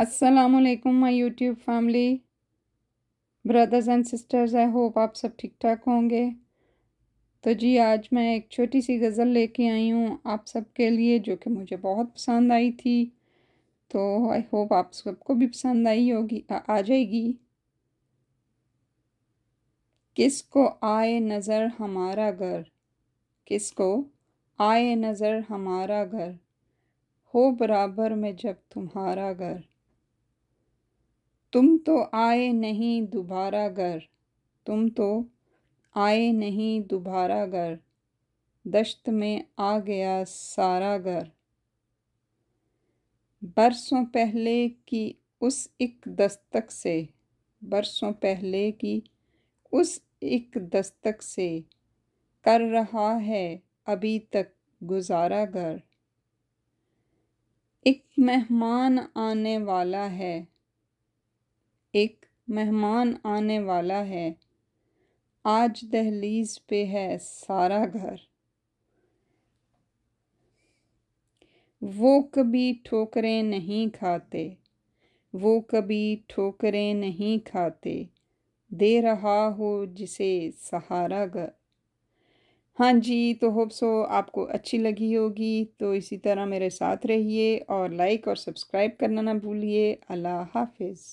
असलकुम my YouTube family brothers and sisters I hope आप सब ठीक ठाक होंगे तो जी आज मैं एक छोटी सी गज़ल लेके आई हूँ आप सब के लिए जो कि मुझे बहुत पसंद आई थी तो आई होप आप सबको भी पसंद आई होगी आ, आ जाएगी किसको आए नज़र हमारा घर किसको आए नज़र हमारा घर हो बराबर में जब तुम्हारा घर तुम तो आए नहीं दोबारा घर तुम तो आए नहीं दोबारा घर दश्त में आ गया सारा घर बरसों पहले की उस एक दस्तक से बरसों पहले की उस एक दस्तक से कर रहा है अभी तक गुजारा घर एक मेहमान आने वाला है एक मेहमान आने वाला है आज दहलीज पे है सारा घर वो कभी ठोकरें नहीं खाते वो कभी ठोकरें नहीं खाते दे रहा हो जिसे सहारा घर हाँ जी तो होप सो आपको अच्छी लगी होगी तो इसी तरह मेरे साथ रहिए और लाइक और सब्सक्राइब करना ना भूलिए अल्लाह हाफिज़